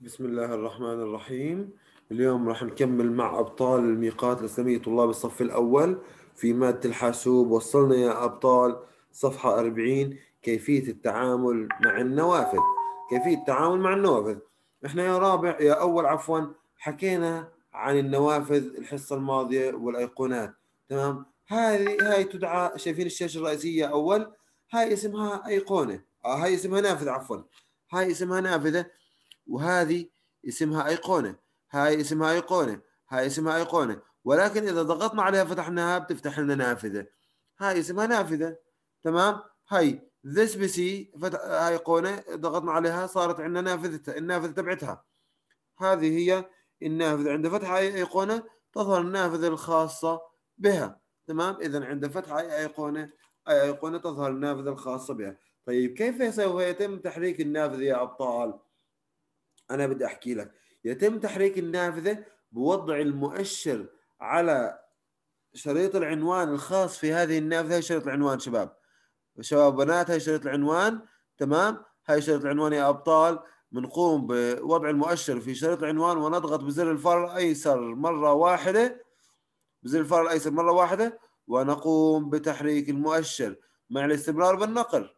بسم الله الرحمن الرحيم اليوم راح نكمل مع أبطال الميقات الإسلامية طلاب الصف الأول في مادة الحاسوب وصلنا يا أبطال صفحة 40 كيفية التعامل مع النوافذ كيفية التعامل مع النوافذ احنا يا رابع يا أول عفوا حكينا عن النوافذ الحصة الماضية والأيقونات تمام هذه هاي تدعى شايفين الشاشة الرئيسية أول هاي اسمها أيقونة آه، هاي اسمها نافذة عفوا هاي اسمها نافذة وهذه اسمها ايقونه هاي اسمها ايقونه هاي اسمها ايقونه ولكن اذا ضغطنا عليها فتحناها بتفتح لنا نافذه هاي اسمها نافذه تمام هاي ذس بي سي فتح ايقونه ضغطنا عليها صارت عندنا نافذتها النافذه تبعتها هذه هي النافذه عند فتح اي ايقونه تظهر النافذه الخاصه بها تمام اذا عند فتح اي ايقونه اي ايقونه تظهر النافذه الخاصه بها طيب كيف سوف يتم تحريك النافذه يا ابطال أنا بدي أحكي لك يتم تحريك النافذة بوضع المؤشر على شريط العنوان الخاص في هذه النافذة هي شريط العنوان شباب شباب بنات هي شريط العنوان تمام هي شريط العنوان يا أبطال بنقوم بوضع المؤشر في شريط العنوان ونضغط بزر الفار الأيسر مرة واحدة بزر الفار الأيسر مرة واحدة ونقوم بتحريك المؤشر مع الاستمرار بالنقر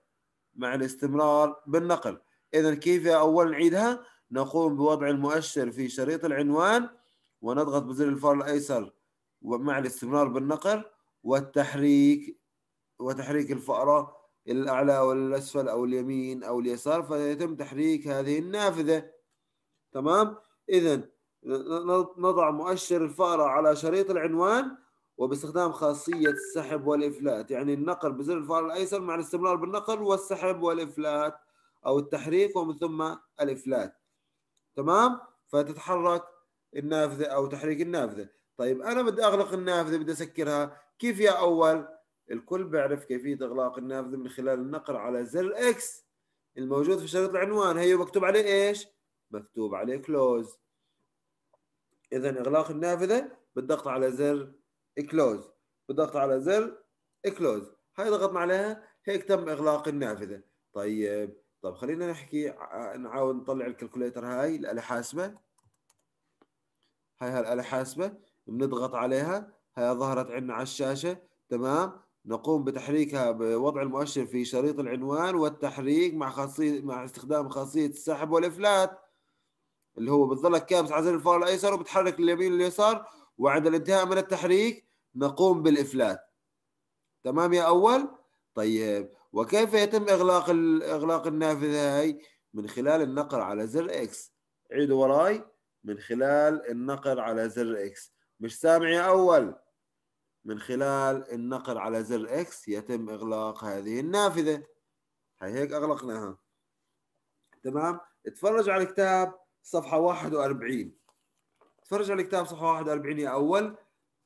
مع الاستمرار بالنقر إذا كيف أول نعيدها نقوم بوضع المؤشر في شريط العنوان ونضغط بزر الفار الأيسر ومع الاستمرار بالنقر والتحريك وتحريك الفأرة الى الأعلى او الاسفل أو اليمين أو اليسار فيتم تحريك هذه النافذة تمام إذا نضع مؤشر الفأرة على شريط العنوان وباستخدام خاصية السحب والإفلات يعني النقر بزر الفار الأيسر مع الاستمرار بالنقر والسحب والإفلات أو التحريك ومن ثم الإفلات تمام فتتحرك النافذه او تحريك النافذه طيب انا بدي اغلق النافذه بدي اسكرها كيف يا اول الكل بيعرف كيفيه اغلاق النافذه من خلال النقر على زر اكس الموجود في شريط العنوان هي مكتوب عليه ايش مكتوب عليه كلوز اذا اغلاق النافذه بالضغط على زر كلوز بالضغط على زر كلوز هاي ضغطنا عليها هيك تم اغلاق النافذه طيب طب خلينا نحكي آه، نعاود نطلع الكالكوليتر هاي الآلة حاسبة هاي هاي الآلة حاسبة بنضغط عليها هاي ظهرت عندنا على الشاشة تمام نقوم بتحريكها بوضع المؤشر في شريط العنوان والتحريك مع خاصية مع استخدام خاصية السحب والإفلات اللي هو بتظلك كابس على زر الفار الأيسر وبتحرك اليمين واليسار وعند الانتهاء من التحريك نقوم بالإفلات تمام يا أول طيب وكيف يتم إغلاق إغلاق النافذة هاي من خلال النقر على زر إكس عيد وراي من خلال النقر على زر إكس مش سامع يا أول من خلال النقر على زر إكس يتم إغلاق هذه النافذة هي هيك أغلقناها تمام اتفرج على الكتاب صفحة 41 اتفرج على الكتاب صفحة 41 يا أول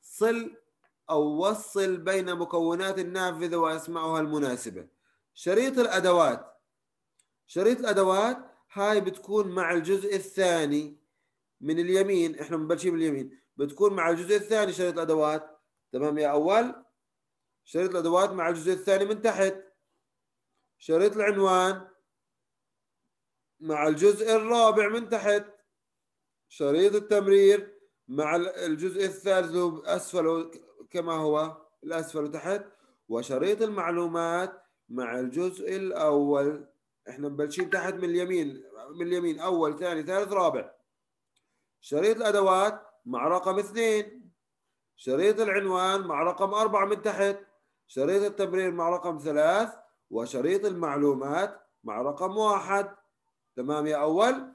صل أو وصل بين مكونات النافذة وأسمائها المناسبة شريط الأدوات شريط الأدوات هاي بتكون مع الجزء الثاني من اليمين احنا من باليمين بتكون مع الجزء الثاني شريط الأدوات تمام يا أول شريط الأدوات مع الجزء الثاني من تحت شريط العنوان مع الجزء الرابع من تحت شريط التمرير مع الجزء الثالث أسفل كما هو الأسفل وتحت وشريط المعلومات مع الجزء الأول احنا مبلشين تحت من اليمين من اليمين أول ثاني ثالث رابع شريط الأدوات مع رقم اثنين شريط العنوان مع رقم أربعة من تحت شريط التمرير مع رقم ثلاث وشريط المعلومات مع رقم واحد تمام يا أول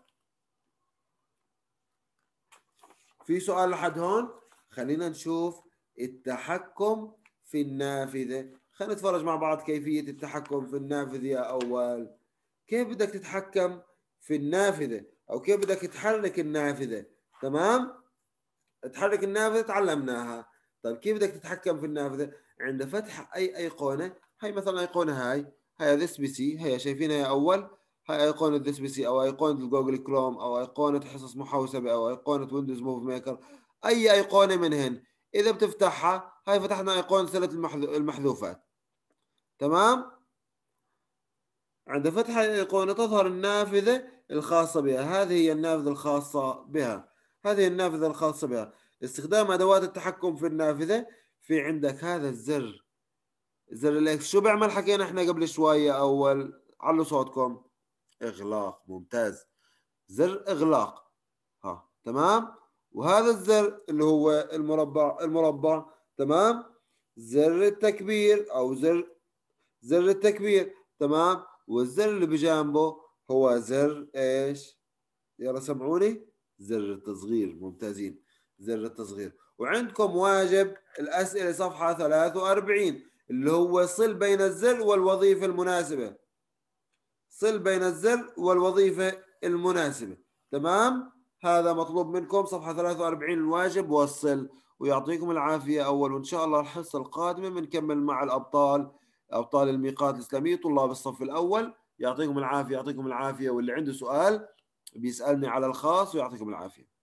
في سؤال لحد هون خلينا نشوف التحكم في النافذة خلينا نتفرج مع بعض كيفية التحكم في النافذة أول كيف بدك تتحكم في النافذة أو كيف بدك تحرك النافذة تمام تحرك النافذة تعلمناها طيب كيف بدك تتحكم في النافذة عند فتح أي أيقونة هاي مثلا أيقونة هاي هاي ذس بي سي هي شايفينها يا أول هاي أيقونة ذس بي سي أو أيقونة جوجل كروم أو أيقونة حصص محوسبة أو أيقونة ويندوز موف ميكر أي أيقونة منهن اذا بتفتحها هاي فتحنا ايقونه سله المحذوفات تمام عند فتح الايقونه تظهر النافذه الخاصه بها هذه هي النافذه الخاصه بها هذه النافذه الخاصه بها استخدام ادوات التحكم في النافذه في عندك هذا الزر زر الاكس شو بيعمل حكينا احنا قبل شويه اول علوا صوتكم اغلاق ممتاز زر اغلاق ها تمام وهذا الزر اللي هو المربع المربع تمام زر التكبير او زر زر التكبير تمام والزر اللي بجانبه هو زر ايش يلا سمعوني زر التصغير ممتازين زر التصغير وعندكم واجب الاسئله صفحه 43 اللي هو صل بين الزر والوظيفه المناسبه صل بين الزر والوظيفه المناسبه تمام هذا مطلوب منكم صفحة 43 الواجب وصل ويعطيكم العافية أول وإن شاء الله الحصة القادمة بنكمل مع الأبطال أبطال الميقات الإسلامي طلاب الصف الأول يعطيكم العافية يعطيكم العافية واللي عنده سؤال بيسألني على الخاص ويعطيكم العافية